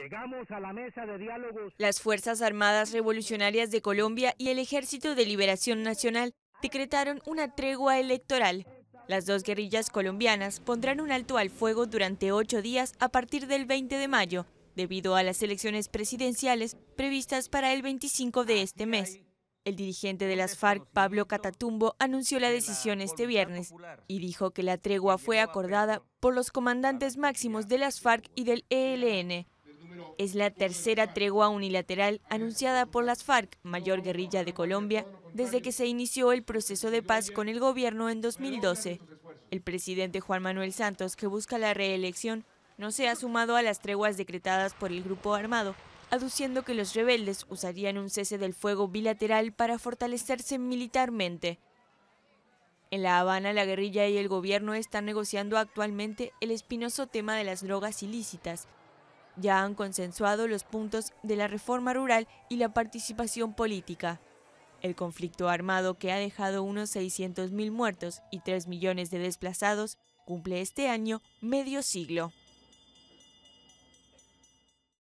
Llegamos a la mesa de diálogos. Las Fuerzas Armadas Revolucionarias de Colombia y el Ejército de Liberación Nacional decretaron una tregua electoral. Las dos guerrillas colombianas pondrán un alto al fuego durante ocho días a partir del 20 de mayo, debido a las elecciones presidenciales previstas para el 25 de este mes. El dirigente de las FARC, Pablo Catatumbo, anunció la decisión este viernes y dijo que la tregua fue acordada por los comandantes máximos de las FARC y del ELN, es la tercera tregua unilateral anunciada por las FARC, mayor guerrilla de Colombia, desde que se inició el proceso de paz con el gobierno en 2012. El presidente Juan Manuel Santos, que busca la reelección, no se ha sumado a las treguas decretadas por el grupo armado, aduciendo que los rebeldes usarían un cese del fuego bilateral para fortalecerse militarmente. En La Habana, la guerrilla y el gobierno están negociando actualmente el espinoso tema de las drogas ilícitas, ya han consensuado los puntos de la reforma rural y la participación política. El conflicto armado que ha dejado unos 600.000 muertos y 3 millones de desplazados cumple este año medio siglo.